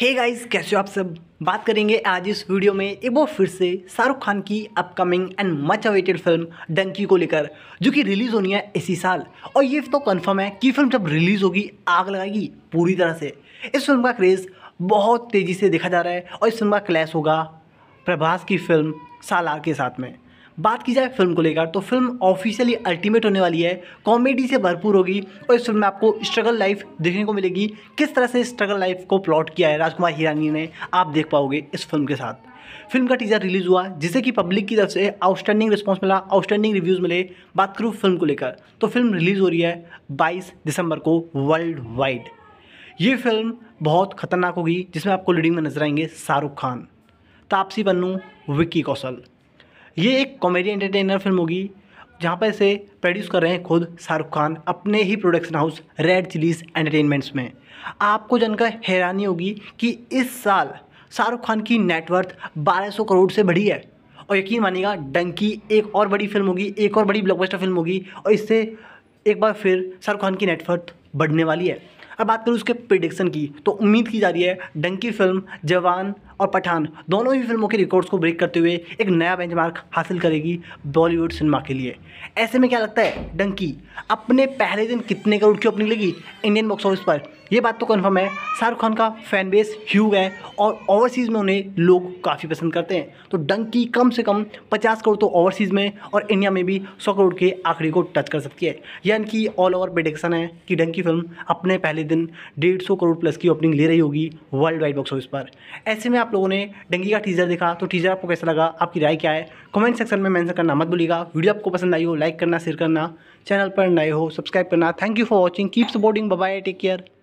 हे hey guys कैसे हो आप सब बात करेंगे आज इस वीडियो में एक बार फिर से शाहरुख खान की upcoming and much awaited film Dunki को लेकर जो कि रिलीज़ होनी है इसी साल और ये तो कन्फर्म है कि फिल्म जब रिलीज़ होगी आग लगाएगी पूरी तरह से इस फिल्म का क्रेज़ बहुत तेज़ी से देखा जा रहा है और इस फिल्म का क्लैश होगा प्रभास की फिल्म सालार के साथ में बात की जाए फिल्म को लेकर तो फिल्म ऑफिशियली अल्टीमेट होने वाली है कॉमेडी से भरपूर होगी और इस फिल्म में आपको स्ट्रगल लाइफ देखने को मिलेगी किस तरह से स्ट्रगल लाइफ को प्लॉट किया है राजकुमार हिरानी ने आप देख पाओगे इस फिल्म के साथ फिल्म का टीजर रिलीज हुआ जिसे कि पब्लिक की तरफ से आउटस्टैंडिंग रिस्पॉन्स मिला आउटस्टैंडिंग रिव्यूज़ मिले बात करूँ फिल्म को लेकर तो फिल्म रिलीज़ हो रही है बाईस दिसंबर को वर्ल्ड वाइड ये फिल्म बहुत खतरनाक होगी जिसमें आपको लीडिंग में नजर आएंगे शाहरुख खान तापसी पन्नू विक्की कौशल ये एक कॉमेडी एंटरटेनर फिल्म होगी जहाँ पर इसे प्रोड्यूस कर रहे हैं खुद शाहरुख खान अपने ही production house Red Chillies Entertainments में आपको जानकर हैरानी होगी कि इस साल शाहरुख खान की नेटवर्थ 1200 करोड़ से बढ़ी है और यकीन मानिएगा डंकी एक और बड़ी फिल्म होगी एक और बड़ी ब्लॉकबस्टर फिल्म होगी और इससे एक बार फिर शाहरुख खान की नेटवर्थ बढ़ने वाली है अब बात करूँ उसके प्रिडिक्शन की तो उम्मीद की जा रही है डंकी फिल्म जवान और पठान दोनों ही फिल्मों के रिकॉर्ड्स को ब्रेक करते हुए एक नया बेंचमार्क हासिल करेगी बॉलीवुड सिनेमा के लिए ऐसे में क्या लगता है डंकी अपने पहले दिन कितने करोड़ की ओपनिंग लगी इंडियन बॉक्स ऑफिस पर यह बात तो कन्फर्म है शाहरुख खान का फैन बेस ह्यूग है और ओवरसीज़ में उन्हें लोग काफ़ी पसंद करते हैं तो डंकी कम से कम पचास करोड़ तो ओवरसीज़ में और इंडिया में भी सौ करोड़ के आंकड़े को टच कर सकती है यानी कि ऑल ओवर प्रेडिक्शन है कि डंकी फिल्म अपने पहले दिन डेढ़ करोड़ प्लस की ओपनिंग ले रही होगी वर्ल्ड वाइड बॉक्स ऑफिस पर ऐसे में आप आप लोगों ने डंगी का टीजर देखा तो टीजर आपको कैसा लगा आपकी राय क्या है कमेंट सेक्शन में मैंसन करना मत भूलिएगा वीडियो आपको पसंद आई हो लाइक करना शेयर करना चैनल पर नए हो सब्सक्राइब करना thank you for watching keep supporting bye take care